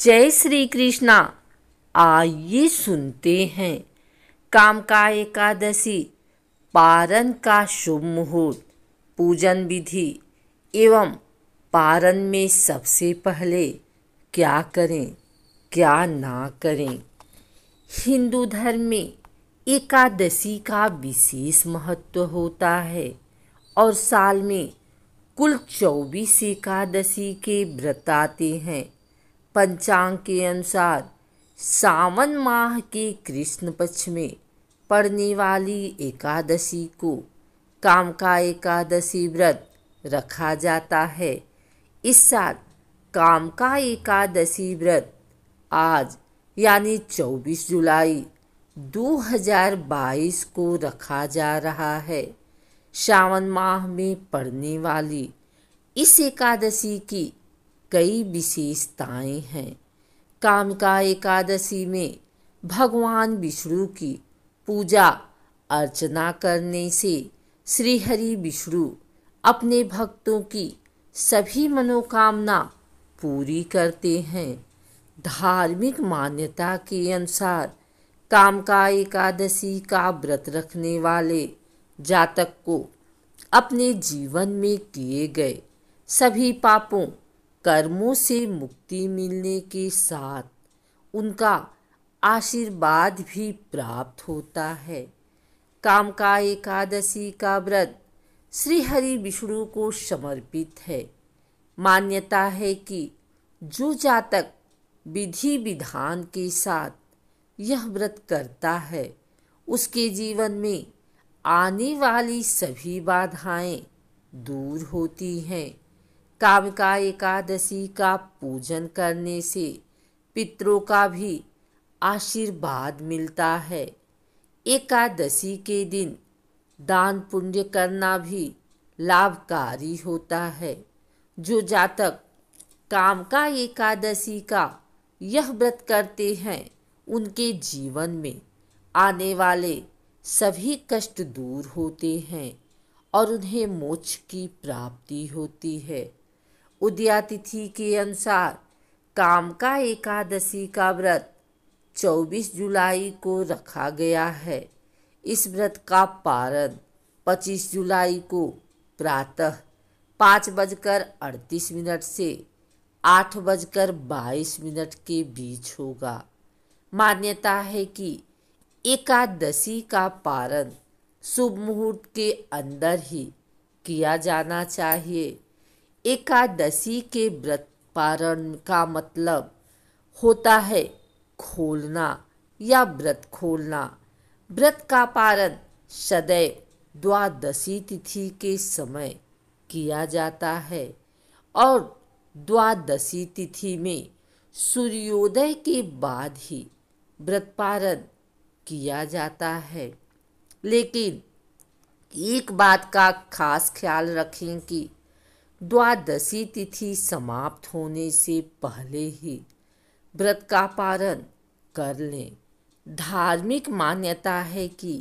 जय श्री कृष्णा आइए सुनते हैं काम का एकादशी पारण का शुभ मुहूर्त पूजन विधि एवं पारण में सबसे पहले क्या करें क्या ना करें हिंदू धर्म में एकादशी का विशेष महत्व होता है और साल में कुल चौबीस एकादशी के व्रत आते हैं पंचांग के अनुसार सावन माह के कृष्ण पक्ष में पड़ने वाली एकादशी को काम का एकादशी व्रत रखा जाता है इस साल काम का एकादशी व्रत आज यानी 24 जुलाई 2022 को रखा जा रहा है सावन माह में पड़ने वाली इस एकादशी की कई विशेषताएं हैं का एकादशी में भगवान विष्णु की पूजा अर्चना करने से श्रीहरि विष्णु अपने भक्तों की सभी मनोकामना पूरी करते हैं धार्मिक मान्यता के अनुसार कामका एकादशी का व्रत रखने वाले जातक को अपने जीवन में किए गए सभी पापों कर्मों से मुक्ति मिलने के साथ उनका आशीर्वाद भी प्राप्त होता है काम का एकादशी का व्रत श्री हरि विष्णु को समर्पित है मान्यता है कि जो जातक विधि विधान के साथ यह व्रत करता है उसके जीवन में आने वाली सभी बाधाएं दूर होती हैं कामिका एकादशी का पूजन करने से पितरों का भी आशीर्वाद मिलता है एकादशी के दिन दान पुण्य करना भी लाभकारी होता है जो जातक काम का एकादशी का यह व्रत करते हैं उनके जीवन में आने वाले सभी कष्ट दूर होते हैं और उन्हें मोक्ष की प्राप्ति होती है उदया तिथि के अनुसार काम का एकादशी का व्रत 24 जुलाई को रखा गया है इस व्रत का पारण 25 जुलाई को प्रातः पाँच बजकर अड़तीस मिनट से आठ बजकर बाईस मिनट के बीच होगा मान्यता है कि एकादशी का पारण शुभ मुहूर्त के अंदर ही किया जाना चाहिए एकादशी के व्रत पारण का मतलब होता है खोलना या व्रत खोलना व्रत का पारण सदैव द्वादशी तिथि के समय किया जाता है और द्वादशी तिथि में सूर्योदय के बाद ही व्रत पारण किया जाता है लेकिन एक बात का खास ख्याल रखें कि द्वादशी तिथि समाप्त होने से पहले ही व्रत का पारण कर लें धार्मिक मान्यता है कि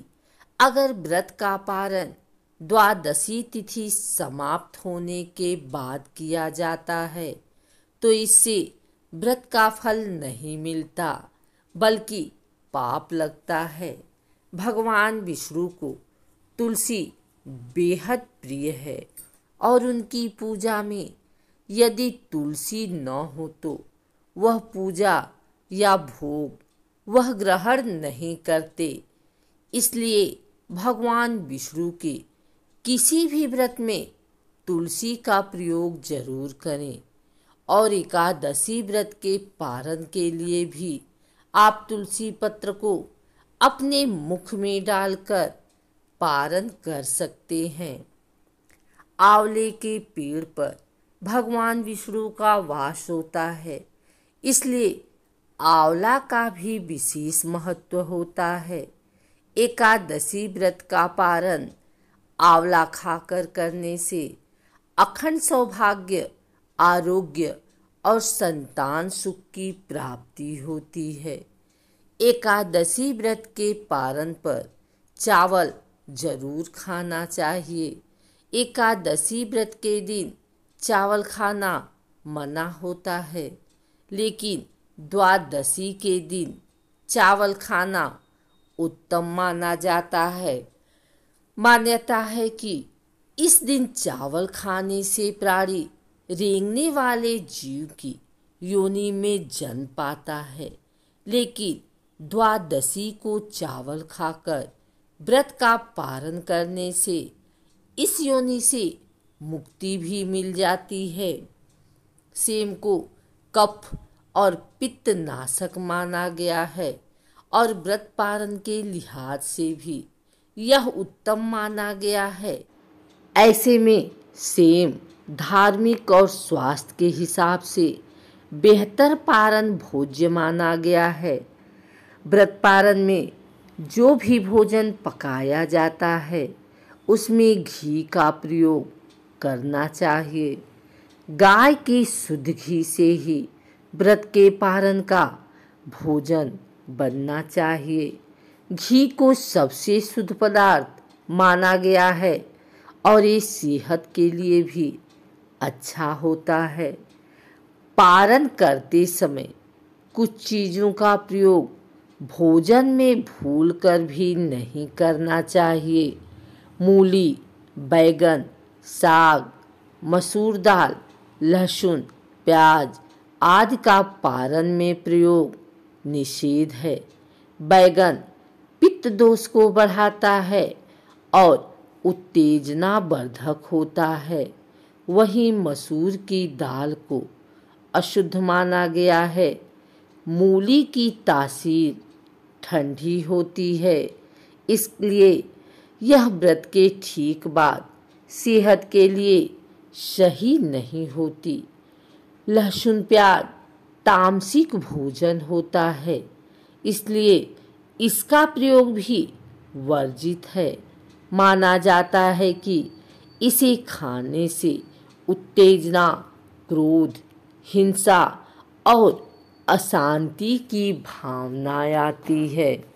अगर व्रत का पारण द्वादशी तिथि समाप्त होने के बाद किया जाता है तो इससे व्रत का फल नहीं मिलता बल्कि पाप लगता है भगवान विष्णु को तुलसी बेहद प्रिय है और उनकी पूजा में यदि तुलसी न हो तो वह पूजा या भोग वह ग्रहण नहीं करते इसलिए भगवान विष्णु के किसी भी व्रत में तुलसी का प्रयोग जरूर करें और एकादशी व्रत के पारण के लिए भी आप तुलसी पत्र को अपने मुख में डालकर पारण कर सकते हैं आंवले के पेड़ पर भगवान विष्णु का वास होता है इसलिए आंवला का भी विशेष महत्व होता है एकादशी व्रत का पारण आंवला खाकर करने से अखंड सौभाग्य आरोग्य और संतान सुख की प्राप्ति होती है एकादशी व्रत के पारण पर चावल जरूर खाना चाहिए एकादशी व्रत के दिन चावल खाना मना होता है लेकिन द्वादशी के दिन चावल खाना उत्तम माना जाता है मान्यता है कि इस दिन चावल खाने से प्राणी रेंगने वाले जीव की योनि में जन्म पाता है लेकिन द्वादशी को चावल खाकर व्रत का पारण करने से इस योनि से मुक्ति भी मिल जाती है सेम को कफ और पित्त नाशक माना गया है और व्रत पारण के लिहाज से भी यह उत्तम माना गया है ऐसे में सेम धार्मिक और स्वास्थ्य के हिसाब से बेहतर पारण भोज्य माना गया है व्रत पारण में जो भी भोजन पकाया जाता है उसमें घी का प्रयोग करना चाहिए गाय के शुद्ध घी से ही व्रत के पारण का भोजन बनना चाहिए घी को सबसे शुद्ध पदार्थ माना गया है और ये सेहत के लिए भी अच्छा होता है पारण करते समय कुछ चीज़ों का प्रयोग भोजन में भूल कर भी नहीं करना चाहिए मूली बैगन साग मसूर दाल लहसुन प्याज आदि का पारण में प्रयोग निषेध है बैगन पित्त दोष को बढ़ाता है और उत्तेजना वर्धक होता है वहीं मसूर की दाल को अशुद्ध माना गया है मूली की तासीर ठंडी होती है इसलिए यह व्रत के ठीक बाद सेहत के लिए सही नहीं होती लहसुन प्याज तामसिक भोजन होता है इसलिए इसका प्रयोग भी वर्जित है माना जाता है कि इसे खाने से उत्तेजना क्रोध हिंसा और अशांति की भावना आती है